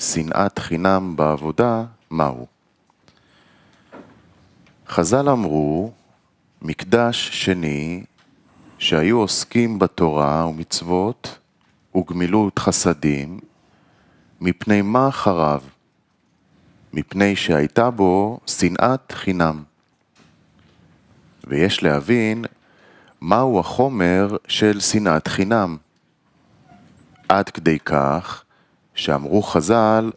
שנאת חינם בעבודה, מהו? חז"ל אמרו, מקדש שני, שהיו עוסקים בתורה ומצוות וגמילות חסדים, מפני מה חרב? מפני שהייתה בו שנאת חינם. ויש להבין מהו החומר של שנאת חינם. עד כדי כך שאמרו חז"ל,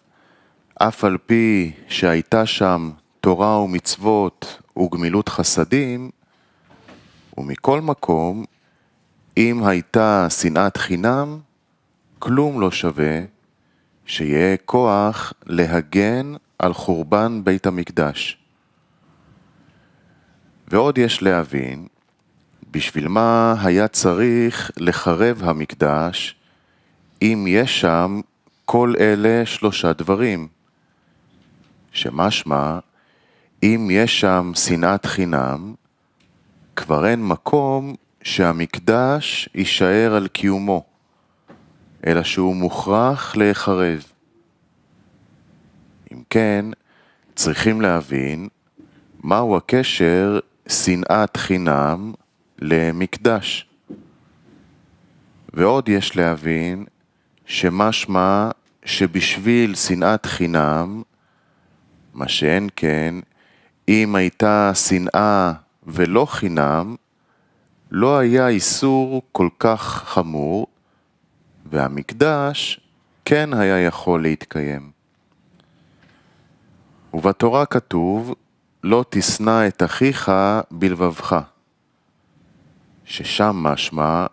אף על פי שהייתה שם תורה ומצוות וגמילות חסדים, ומכל מקום, אם הייתה שנאת חינם, כלום לא שווה שיהיה כוח להגן על חורבן בית המקדש. ועוד יש להבין, בשביל מה היה צריך לחרב המקדש, אם יש שם כל אלה שלושה דברים, שמשמע, אם יש שם שנאת חינם, כבר אין מקום שהמקדש יישאר על קיומו, אלא שהוא מוכרח להיחרב. אם כן, צריכים להבין מהו הקשר שנאת חינם למקדש. ועוד יש להבין שמשמע שבשביל שנאת חינם, מה שאין כן, אם הייתה שנאה ולא חינם, לא היה איסור כל כך חמור, והמקדש כן היה יכול להתקיים. ובתורה כתוב, לא תשנא את אחיך בלבבך, ששם משמע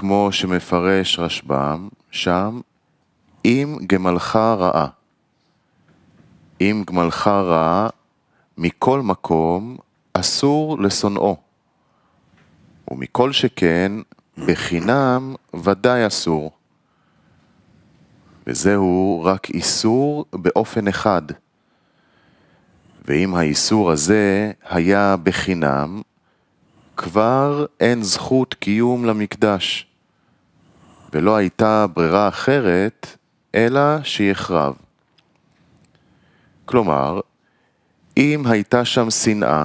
כמו שמפרש רשב"ם, שם, אם גמלך רעה. אם גמלך רעה, מכל מקום אסור לשונאו. ומכל שכן, בחינם ודאי אסור. וזהו רק איסור באופן אחד. ואם האיסור הזה היה בחינם, כבר אין זכות קיום למקדש. ולא הייתה ברירה אחרת, אלא שיחרב. כלומר, אם הייתה שם שנאה,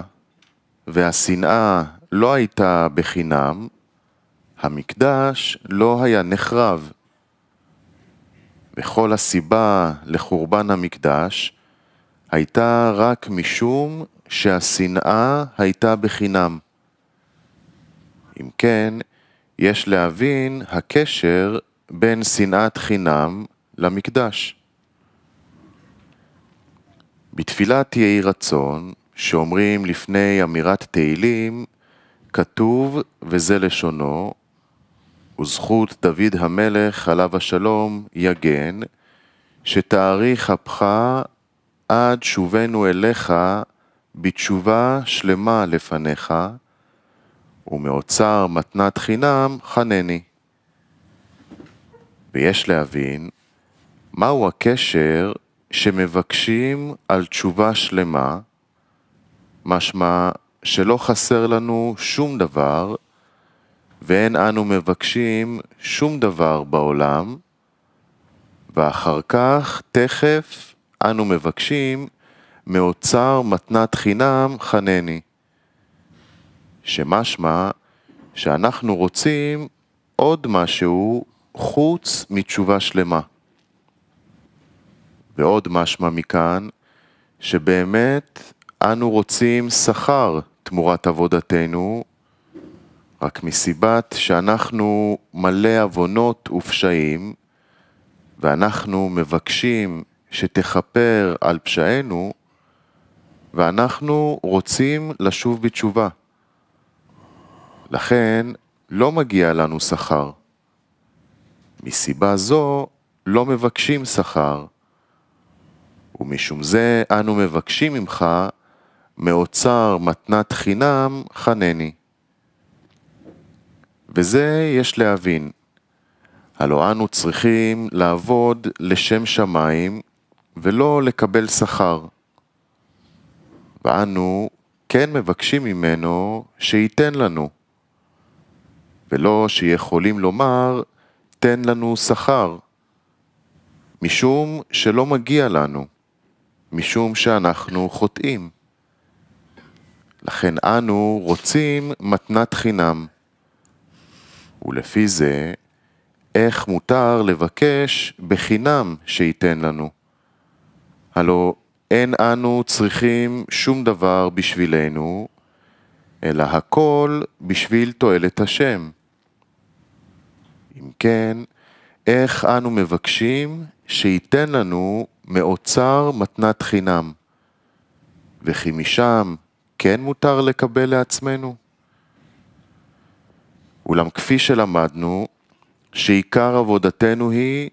והשנאה לא הייתה בחינם, המקדש לא היה נחרב. וכל הסיבה לחורבן המקדש הייתה רק משום שהשנאה הייתה בחינם. אם כן, יש להבין הקשר בין שנאת חינם למקדש. בתפילת יהי רצון, שאומרים לפני אמירת תהילים, כתוב, וזה לשונו, וזכות דוד המלך עליו השלום יגן, שתאריך אפך עד שובנו אליך בתשובה שלמה לפניך, ומאוצר מתנת חינם חנני. ויש להבין מהו הקשר שמבקשים על תשובה שלמה, משמע שלא חסר לנו שום דבר, ואין אנו מבקשים שום דבר בעולם, ואחר כך, תכף, אנו מבקשים מאוצר מתנת חינם חנני. שמשמע שאנחנו רוצים עוד משהו חוץ מתשובה שלמה. ועוד משמע מכאן, שבאמת אנו רוצים שכר תמורת עבודתנו, רק מסיבת שאנחנו מלא עוונות ופשעים, ואנחנו מבקשים שתכפר על פשענו, ואנחנו רוצים לשוב בתשובה. לכן לא מגיע לנו שכר. מסיבה זו לא מבקשים שכר, ומשום זה אנו מבקשים ממך מאוצר מתנת חינם חנני. וזה יש להבין. הלא אנו צריכים לעבוד לשם שמיים ולא לקבל שכר. ואנו כן מבקשים ממנו שייתן לנו. ולא שיכולים לומר, תן לנו שכר, משום שלא מגיע לנו, משום שאנחנו חוטאים. לכן אנו רוצים מתנת חינם. ולפי זה, איך מותר לבקש בחינם שייתן לנו? הלא אין אנו צריכים שום דבר בשבילנו, אלא הכל בשביל תועלת השם. אם כן, איך אנו מבקשים שייתן לנו מאוצר מתנת חינם, וכי משם כן מותר לקבל לעצמנו? אולם כפי שלמדנו, שעיקר עבודתנו היא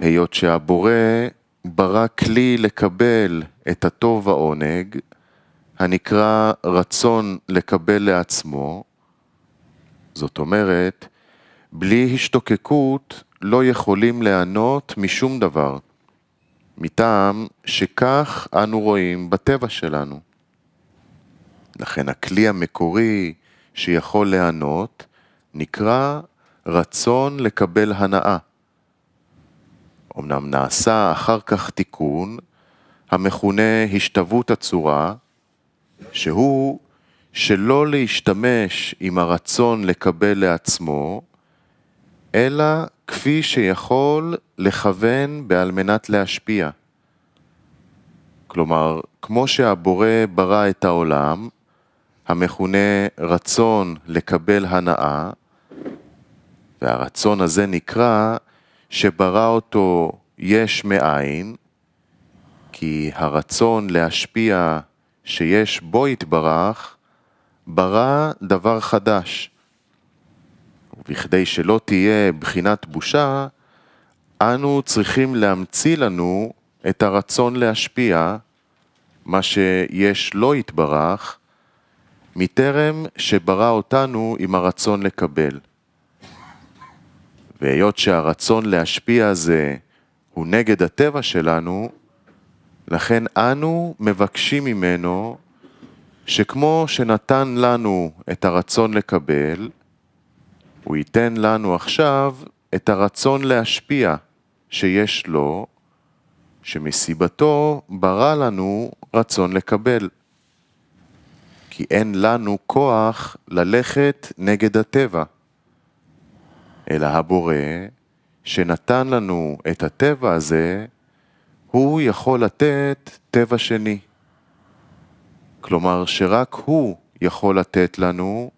היות שהבורא ברא כלי לקבל את הטוב העונג, הנקרא רצון לקבל לעצמו, זאת אומרת, בלי השתוקקות לא יכולים ליהנות משום דבר, מטעם שכך אנו רואים בטבע שלנו. לכן הכלי המקורי שיכול ליהנות נקרא רצון לקבל הנאה. אמנם נעשה אחר כך תיקון המכונה השתוות הצורה, שהוא שלא להשתמש עם הרצון לקבל לעצמו, אלא כפי שיכול לכוון בעל מנת להשפיע. כלומר, כמו שהבורא ברא את העולם, המכונה רצון לקבל הנאה, והרצון הזה נקרא שברא אותו יש מאין, כי הרצון להשפיע שיש בו יתברך, ברא דבר חדש. וכדי שלא תהיה בחינת בושה, אנו צריכים להמציא לנו את הרצון להשפיע, מה שיש לא יתברך, מטרם שברא אותנו עם הרצון לקבל. והיות שהרצון להשפיע הזה הוא נגד הטבע שלנו, לכן אנו מבקשים ממנו שכמו שנתן לנו את הרצון לקבל, הוא ייתן לנו עכשיו את הרצון להשפיע שיש לו, שמסיבתו ברא לנו רצון לקבל. כי אין לנו כוח ללכת נגד הטבע, אלא הבורא שנתן לנו את הטבע הזה, הוא יכול לתת טבע שני. כלומר, שרק הוא יכול לתת לנו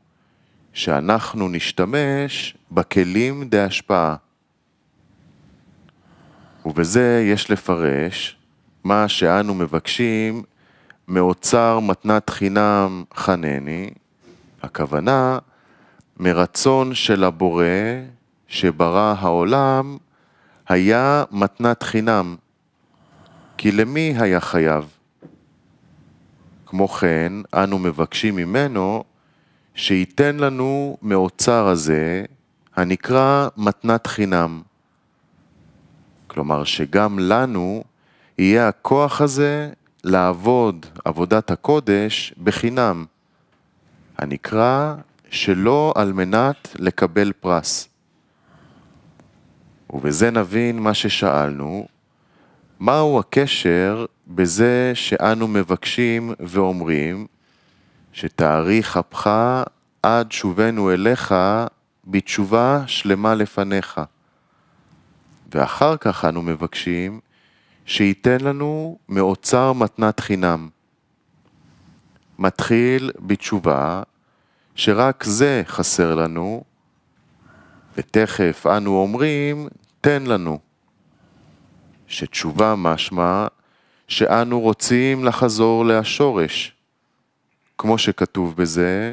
שאנחנו נשתמש בכלים דהשפעה. ובזה יש לפרש מה שאנו מבקשים מאוצר מתנת חינם חנני, הכוונה מרצון של הבורא שברא העולם היה מתנת חינם, כי למי היה חייב? כמו כן, אנו מבקשים ממנו שייתן לנו מאוצר הזה, הנקרא מתנת חינם. כלומר, שגם לנו יהיה הכוח הזה לעבוד עבודת הקודש בחינם, הנקרא שלא על מנת לקבל פרס. ובזה נבין מה ששאלנו, מהו הקשר בזה שאנו מבקשים ואומרים שתאריך אפך עד שובנו אליך בתשובה שלמה לפניך. ואחר כך אנו מבקשים שייתן לנו מאוצר מתנת חינם. מתחיל בתשובה שרק זה חסר לנו, ותכף אנו אומרים, תן לנו. שתשובה משמע שאנו רוצים לחזור להשורש. כמו שכתוב בזה,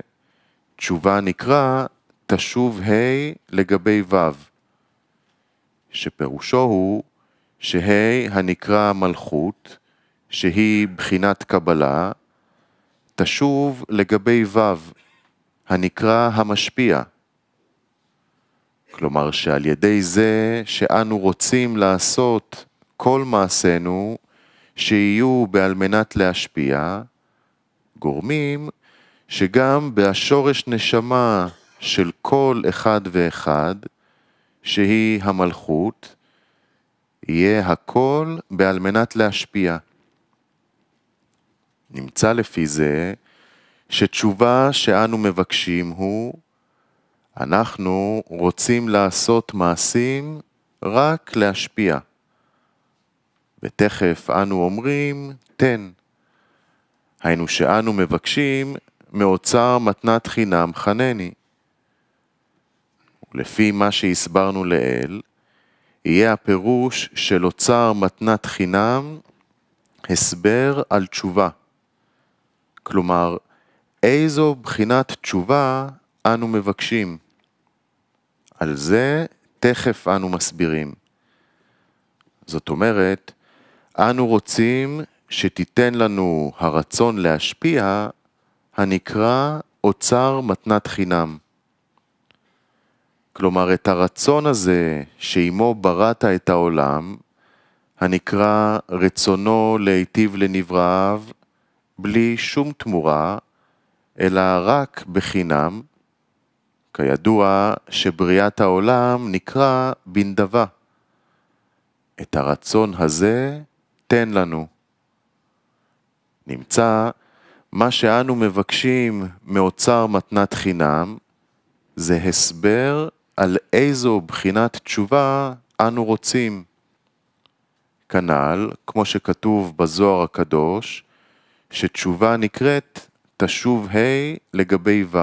תשובה נקרא, תשוב ה' לגבי ו', שפירושו הוא שה' הנקרא מלכות, שהיא בחינת קבלה, תשוב לגבי ו', הנקרא המשפיע. כלומר שעל ידי זה שאנו רוצים לעשות כל מעשינו שיהיו בעל מנת להשפיע, גורמים שגם בשורש נשמה של כל אחד ואחד, שהיא המלכות, יהיה הכל בעל מנת להשפיע. נמצא לפי זה שתשובה שאנו מבקשים הוא, אנחנו רוצים לעשות מעשים רק להשפיע. ותכף אנו אומרים, תן. היינו שאנו מבקשים מאוצר מתנת חינם חנני. לפי מה שהסברנו לעיל, יהיה הפירוש של אוצר מתנת חינם הסבר על תשובה. כלומר, איזו בחינת תשובה אנו מבקשים. על זה תכף אנו מסבירים. זאת אומרת, אנו רוצים שתיתן לנו הרצון להשפיע, הנקרא אוצר מתנת חינם. כלומר, את הרצון הזה שעמו בראת את העולם, הנקרא רצונו להיטיב לנבראיו, בלי שום תמורה, אלא רק בחינם, כידוע שבריאת העולם נקרא בנדבה. את הרצון הזה תן לנו. נמצא מה שאנו מבקשים מאוצר מתנת חינם, זה הסבר על איזו בחינת תשובה אנו רוצים. כנ"ל, כמו שכתוב בזוהר הקדוש, שתשובה נקראת תשוב ה' לגבי ו'.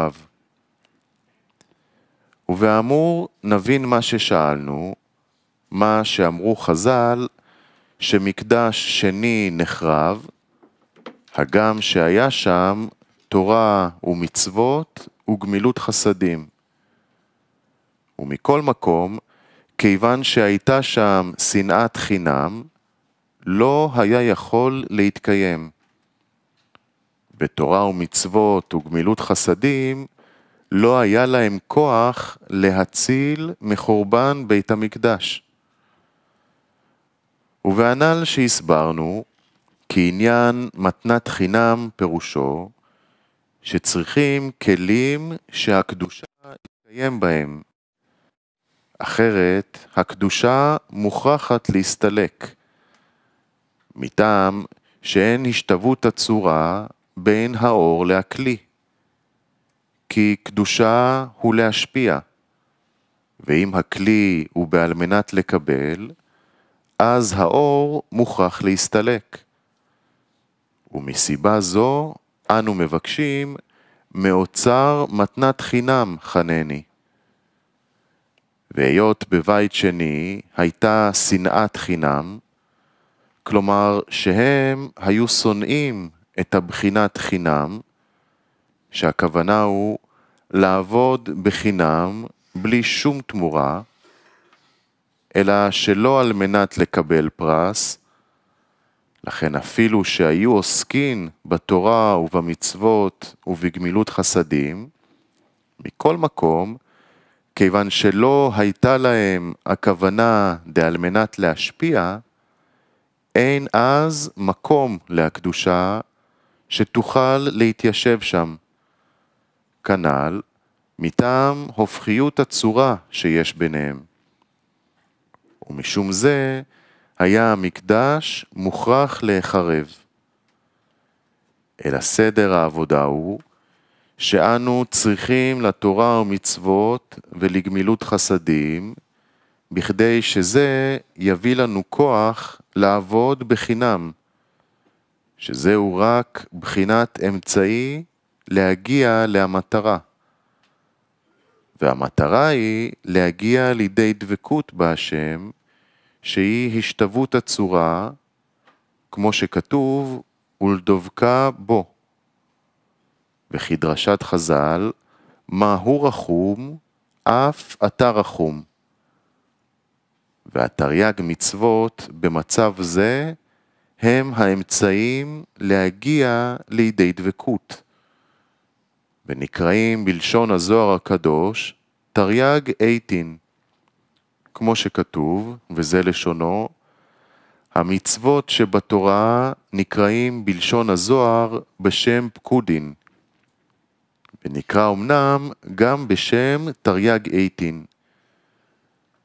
ובאמור נבין מה ששאלנו, מה שאמרו חז"ל, שמקדש שני נחרב, הגם שהיה שם תורה ומצוות וגמילות חסדים. ומכל מקום, כיוון שהייתה שם שנאת חינם, לא היה יכול להתקיים. בתורה ומצוות וגמילות חסדים, לא היה להם כוח להציל מחורבן בית המקדש. ובענל שהסברנו, כי עניין מתנת חינם פירושו שצריכים כלים שהקדושה יתקיים בהם. אחרת, הקדושה מוכרחת להסתלק, מטעם שאין השתוות הצורה בין האור להכלי. כי קדושה הוא להשפיע, ואם הכלי הוא בעל מנת לקבל, אז האור מוכרח להסתלק. ומסיבה זו אנו מבקשים מאוצר מתנת חינם חנני. והיות בבית שני הייתה שנאת חינם, כלומר שהם היו שונאים את הבחינת חינם, שהכוונה הוא לעבוד בחינם בלי שום תמורה, אלא שלא על מנת לקבל פרס, לכן אפילו שהיו עוסקים בתורה ובמצוות ובגמילות חסדים, מכל מקום, כיוון שלא הייתה להם הכוונה דעל מנת להשפיע, אין אז מקום להקדושה שתוכל להתיישב שם. כנ"ל, מטעם הופכיות הצורה שיש ביניהם. ומשום זה, היה המקדש מוכרח להיחרב. אלא סדר העבודה הוא שאנו צריכים לתורה ומצוות ולגמילות חסדים, בכדי שזה יביא לנו כוח לעבוד בחינם, שזהו רק בחינת אמצעי להגיע למטרה. והמטרה היא להגיע לידי דבקות בהשם, שהיא השתוות הצורה, כמו שכתוב, ולדבקה בו. וכי דרשת חז"ל, מה הוא רחום, אף אתה רחום. והתרי"ג מצוות במצב זה הם האמצעים להגיע לידי דבקות. ונקראים בלשון הזוהר הקדוש תרי"ג אייטין. כמו שכתוב, וזה לשונו, המצוות שבתורה נקראים בלשון הזוהר בשם פקודין, ונקרא אמנם גם בשם תרי"ג אייטין.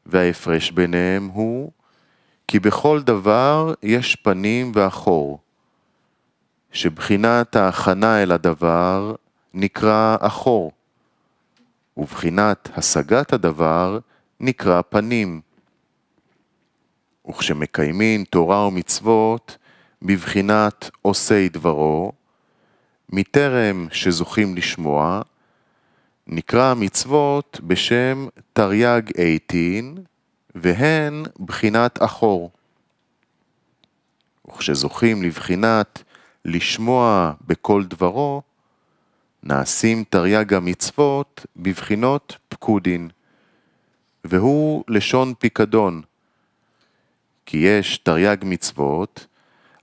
וההפרש ביניהם הוא כי בכל דבר יש פנים ואחור, שבחינת ההכנה אל הדבר נקרא אחור, ובחינת השגת הדבר נקרא נקרא פנים. וכשמקיימין תורה ומצוות בבחינת עושי דברו, מטרם שזוכים לשמוע, נקרא המצוות בשם תרי"ג עיטין, והן בחינת אחור. וכשזוכים לבחינת לשמוע בכל דברו, נעשים תרי"ג המצוות בבחינות פקודין. והוא לשון פיקדון. כי יש תרי"ג מצוות,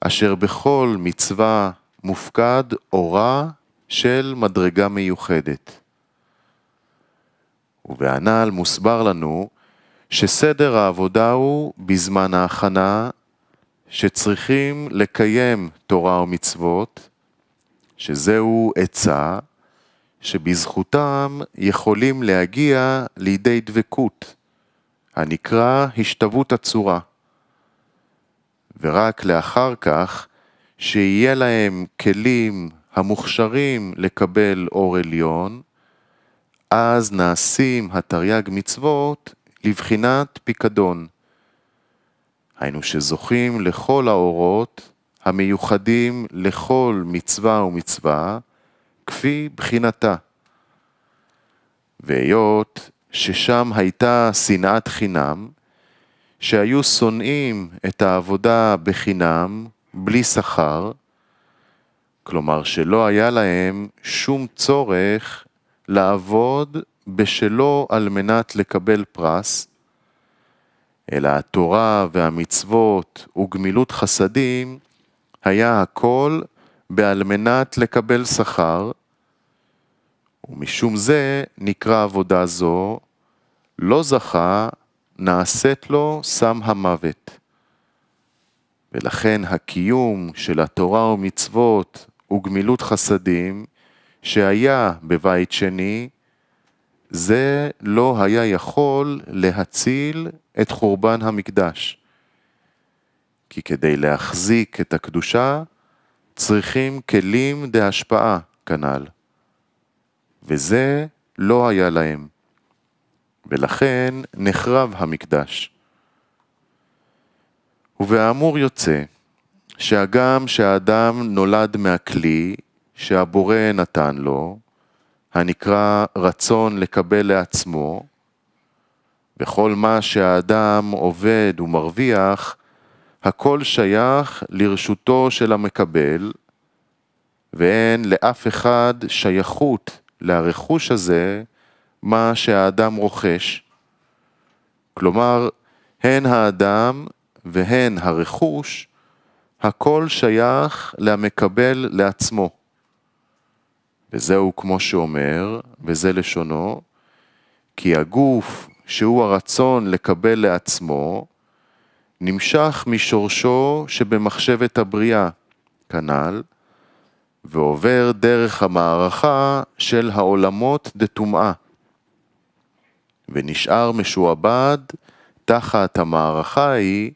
אשר בכל מצווה מופקד אורה של מדרגה מיוחדת. ובהנ"ל מוסבר לנו שסדר העבודה הוא בזמן ההכנה, שצריכים לקיים תורה ומצוות, שזהו עצה, שבזכותם יכולים להגיע לידי דבקות, הנקרא השתוות הצורה. ורק לאחר כך, שיהיה להם כלים המוכשרים לקבל אור עליון, אז נעשים התרי"ג מצוות לבחינת פיקדון. היינו שזוכים לכל האורות המיוחדים לכל מצווה ומצווה, כפי בחינתה. והיות ששם הייתה שנאת חינם, שהיו שונאים את העבודה בחינם, בלי שכר, כלומר שלא היה להם שום צורך לעבוד בשלו על מנת לקבל פרס, אלא התורה והמצוות וגמילות חסדים היה הכל בעל מנת לקבל שכר, ומשום זה נקרא עבודה זו, לא זכה, נעשית לו סם המוות. ולכן הקיום של התורה ומצוות וגמילות חסדים שהיה בבית שני, זה לא היה יכול להציל את חורבן המקדש. כי כדי להחזיק את הקדושה, צריכים כלים דהשפעה כנ"ל. וזה לא היה להם. ולכן נחרב המקדש. ובאמור יוצא, שהגם שהאדם נולד מהכלי שהבורא נתן לו, הנקרא רצון לקבל לעצמו, וכל מה שהאדם עובד ומרוויח, הכל שייך לרשותו של המקבל, ואין לאף אחד שייכות לרכוש הזה מה שהאדם רוכש. כלומר, הן האדם והן הרכוש, הכל שייך למקבל לעצמו. וזהו כמו שאומר, וזה לשונו, כי הגוף שהוא הרצון לקבל לעצמו, נמשך משורשו שבמחשבת הבריאה, כנ"ל, ועובר דרך המערכה של העולמות דטומאה, ונשאר משועבד תחת המערכה ההיא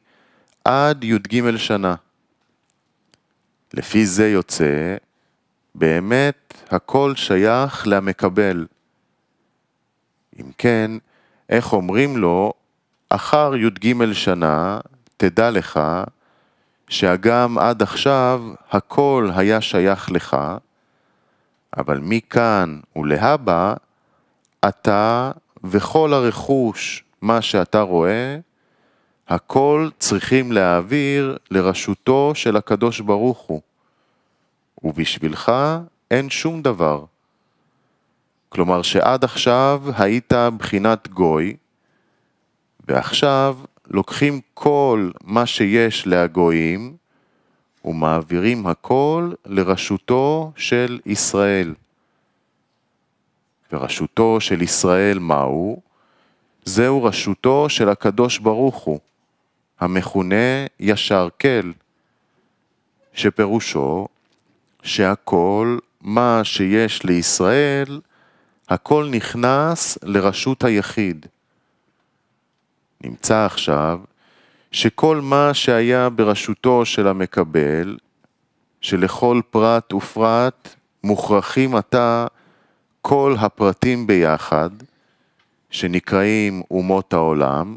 עד י"ג שנה. לפי זה יוצא, באמת הכל שייך למקבל. אם כן, איך אומרים לו, אחר י"ג שנה תדע לך שהגם עד עכשיו הכל היה שייך לך, אבל מכאן ולהבא, אתה וכל הרכוש, מה שאתה רואה, הכל צריכים להעביר לרשותו של הקדוש ברוך הוא, ובשבילך אין שום דבר. כלומר שעד עכשיו היית בחינת גוי, ועכשיו לוקחים כל מה שיש להגויים ומעבירים הכל לרשותו של ישראל. ורשותו של ישראל מהו? זהו רשותו של הקדוש ברוך הוא, המכונה ישר כל, שפירושו שהכל מה שיש לישראל, הכל נכנס לרשות היחיד. נמצא עכשיו, שכל מה שהיה ברשותו של המקבל, שלכל פרט ופרט מוכרחים עתה כל הפרטים ביחד, שנקראים אומות העולם,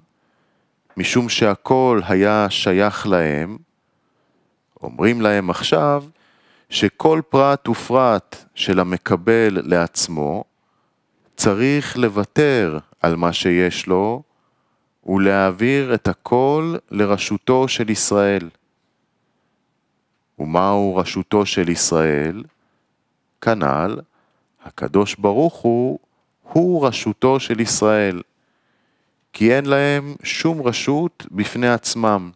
משום שהכל היה שייך להם, אומרים להם עכשיו שכל פרט ופרט של המקבל לעצמו צריך לוותר על מה שיש לו ולהעביר את הכל לרשותו של ישראל. ומהו רשותו של ישראל? כנ"ל, הקדוש ברוך הוא, הוא רשותו של ישראל, כי אין להם שום רשות בפני עצמם,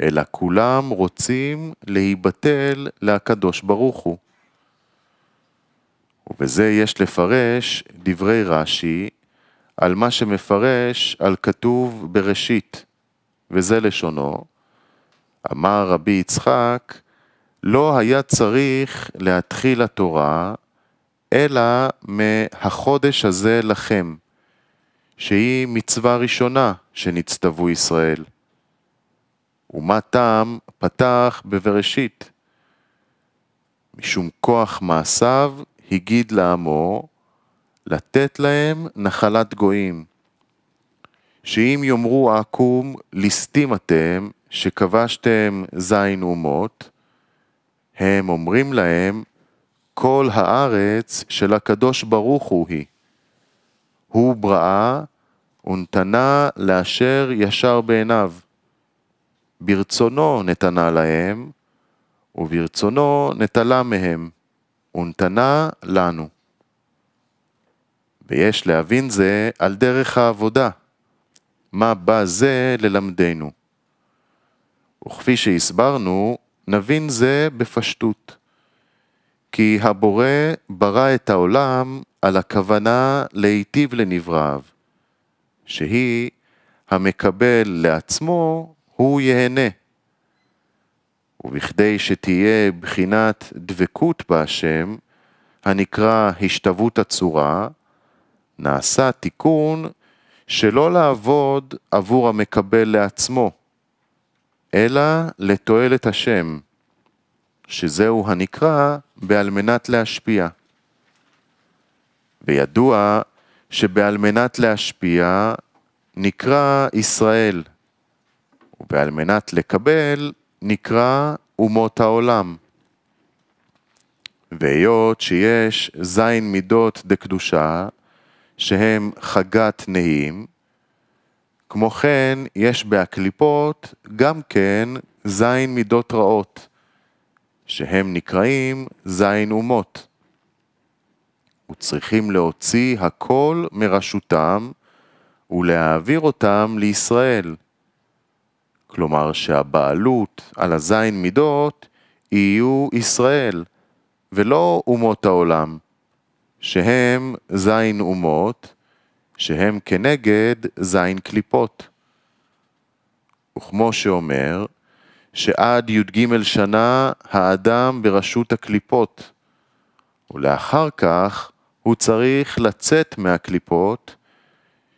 אלא כולם רוצים להיבטל להקדוש ברוך הוא. ובזה יש לפרש דברי רש"י על מה שמפרש על כתוב בראשית, וזה לשונו. אמר רבי יצחק, לא היה צריך להתחיל התורה, אלא מהחודש הזה לכם, שהיא מצווה ראשונה שנצטוו ישראל. ומה טעם פתח בבראשית? משום כוח מעשיו הגיד לעמו, לתת להם נחלת גויים. שאם יאמרו עקום, ליסטים אתם, שכבשתם זין אומות, הם אומרים להם, כל הארץ של הקדוש ברוך הוא היא. הוא בראה ונתנה לאשר ישר בעיניו. ברצונו נתנה להם, וברצונו נטלה מהם, ונתנה לנו. ויש להבין זה על דרך העבודה. מה בא זה ללמדנו. וכפי שהסברנו, נבין זה בפשטות. כי הבורא ברא את העולם על הכוונה להיטיב לנבראיו, שהיא המקבל לעצמו, הוא ייהנה. ובכדי שתהיה בחינת דבקות בהשם, הנקרא השתוות הצורה, נעשה תיקון שלא לעבוד עבור המקבל לעצמו, אלא לתועלת השם, שזהו הנקרא בעל מנת להשפיע. וידוע שבעל מנת להשפיע נקרא ישראל, ובעל מנת לקבל נקרא אומות העולם. והיות שיש זין מידות דקדושה, שהם חגת נהיים. כמו כן, יש בהקליפות גם כן זין מידות רעות, שהם נקראים זין אומות. וצריכים להוציא הכל מרשותם ולהעביר אותם לישראל. כלומר שהבעלות על הזין מידות יהיו ישראל, ולא אומות העולם. שהם זין אומות, שהם כנגד זין קליפות. וכמו שאומר, שעד י"ג שנה האדם ברשות הקליפות, ולאחר כך הוא צריך לצאת מהקליפות,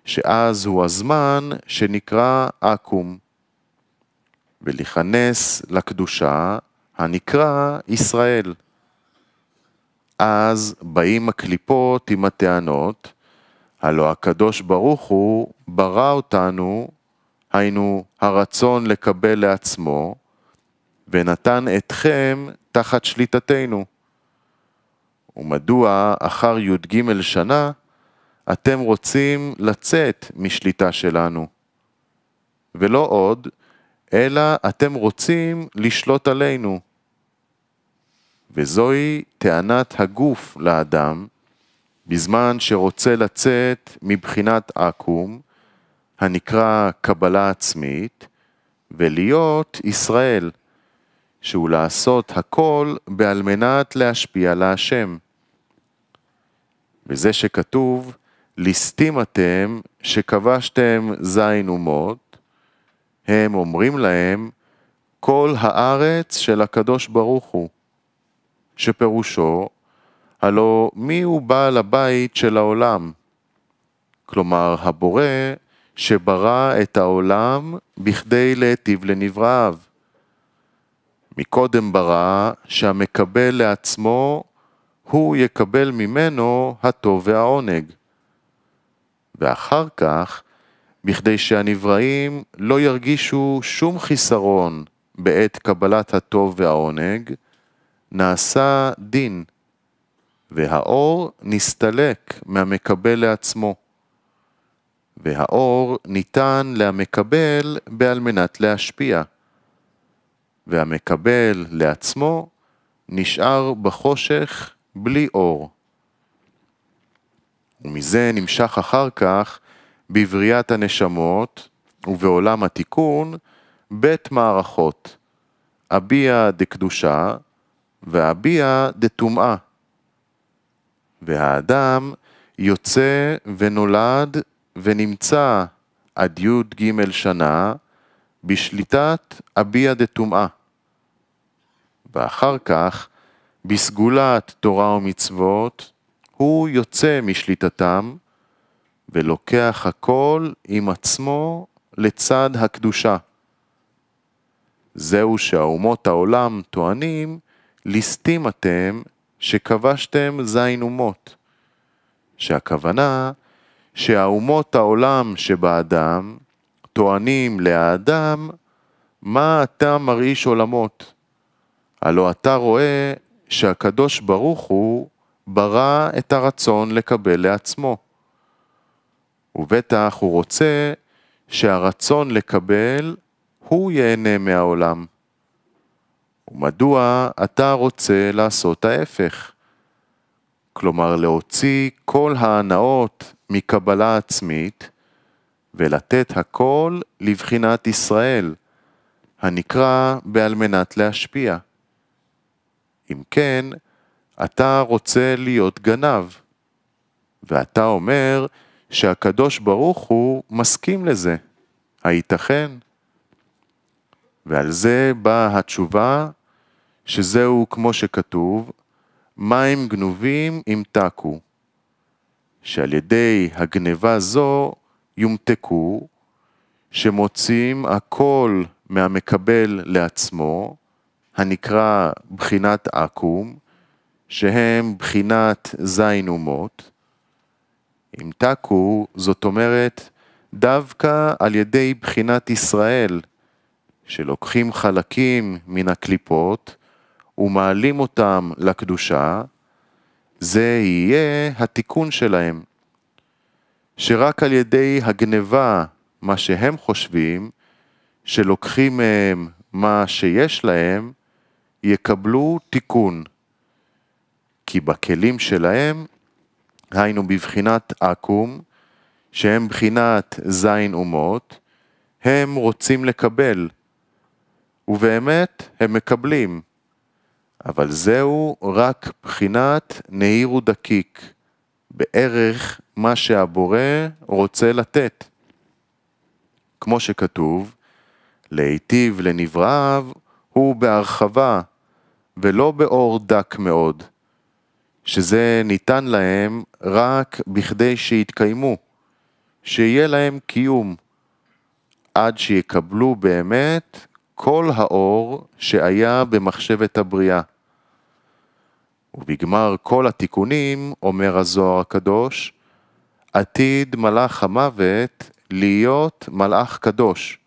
שאז הוא הזמן שנקרא אקום, ולהיכנס לקדושה הנקרא ישראל. אז באים הקליפות עם הטענות, הלא הקדוש ברוך הוא ברא אותנו, היינו הרצון לקבל לעצמו, ונתן אתכם תחת שליטתנו. ומדוע אחר י"ג שנה אתם רוצים לצאת משליטה שלנו? ולא עוד, אלא אתם רוצים לשלוט עלינו. וזוהי טענת הגוף לאדם בזמן שרוצה לצאת מבחינת עכו"ם, הנקרא קבלה עצמית, ולהיות ישראל, שהוא לעשות הכל בעל מנת להשפיע להשם. וזה שכתוב, ליסטים אתם שכבשתם זין ומות, הם אומרים להם, כל הארץ של הקדוש ברוך הוא. שפירושו, הלא מי הוא בעל הבית של העולם? כלומר, הבורא שברא את העולם בכדי להיטיב לנבראיו. מקודם ברא שהמקבל לעצמו, הוא יקבל ממנו הטוב והעונג. ואחר כך, בכדי שהנבראים לא ירגישו שום חיסרון בעת קבלת הטוב והעונג, נעשה דין, והאור נסתלק מהמקבל לעצמו, והאור ניתן להמקבל בעל מנת להשפיע, והמקבל לעצמו נשאר בחושך בלי אור. ומזה נמשך אחר כך בבריאת הנשמות ובעולם התיקון בית מערכות, אביה דקדושה, והביע דטומאה. והאדם יוצא ונולד ונמצא עד י"ג שנה בשליטת הביע דטומאה. ואחר כך, בסגולת תורה ומצוות, הוא יוצא משליטתם ולוקח הכל עם עצמו לצד הקדושה. זהו שאומות העולם טוענים ליסטים אתם שכבשתם זין אומות. שהכוונה שהאומות העולם שבאדם טוענים לאדם מה אתה מרעיש עולמות. הלא אתה רואה שהקדוש ברוך הוא ברא את הרצון לקבל לעצמו. ובטח הוא רוצה שהרצון לקבל, הוא ייהנה מהעולם. ומדוע אתה רוצה לעשות ההפך? כלומר להוציא כל ההנאות מקבלה עצמית ולתת הכל לבחינת ישראל, הנקרא בעל מנת להשפיע. אם כן, אתה רוצה להיות גנב, ואתה אומר שהקדוש ברוך הוא מסכים לזה, הייתכן? ועל זה באה התשובה שזהו כמו שכתוב, מים גנובים ימתקו, שעל ידי הגנבה זו יומתקו, שמוצאים הכל מהמקבל לעצמו, הנקרא בחינת עקום, שהם בחינת זין ומות. אם תקו, זאת אומרת, דווקא על ידי בחינת ישראל, שלוקחים חלקים מן הקליפות, ומעלים אותם לקדושה, זה יהיה התיקון שלהם. שרק על ידי הגניבה, מה שהם חושבים, שלוקחים מהם מה שיש להם, יקבלו תיקון. כי בכלים שלהם, היינו בבחינת עכו"ם, שהם בחינת זין אומות, הם רוצים לקבל, ובאמת הם מקבלים, אבל זהו רק בחינת נהיר ודקיק, בערך מה שהבורא רוצה לתת. כמו שכתוב, להיטיב לנבראיו הוא בהרחבה, ולא באור דק מאוד, שזה ניתן להם רק בכדי שיתקיימו, שיהיה להם קיום, עד שיקבלו באמת כל האור שהיה במחשבת הבריאה. ובגמר כל התיקונים, אומר הזוהר הקדוש, עתיד מלאך המוות להיות מלאך קדוש.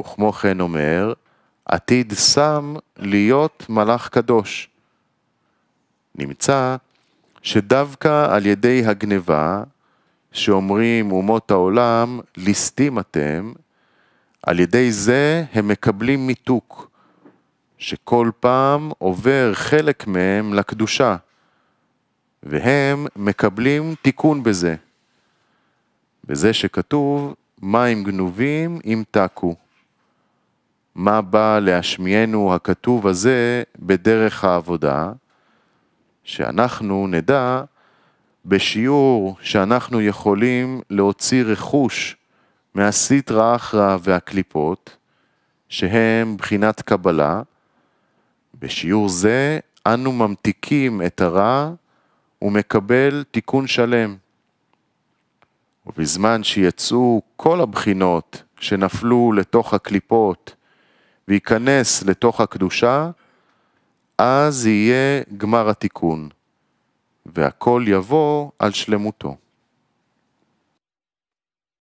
וכמו כן אומר, עתיד סם להיות מלאך קדוש. נמצא שדווקא על ידי הגניבה, שאומרים אומות העולם, ליסטים אתם, על ידי זה הם מקבלים מיתוק, שכל פעם עובר חלק מהם לקדושה, והם מקבלים תיקון בזה, בזה שכתוב מים גנובים אם תקו. מה בא להשמיענו הכתוב הזה בדרך העבודה, שאנחנו נדע בשיעור שאנחנו יכולים להוציא רכוש מהסיטרא אחרא והקליפות, שהם בחינת קבלה. בשיעור זה אנו ממתיקים את הרע ומקבל תיקון שלם. ובזמן שיצאו כל הבחינות שנפלו לתוך הקליפות וייכנס לתוך הקדושה, אז יהיה גמר התיקון, והכל יבוא על שלמותו.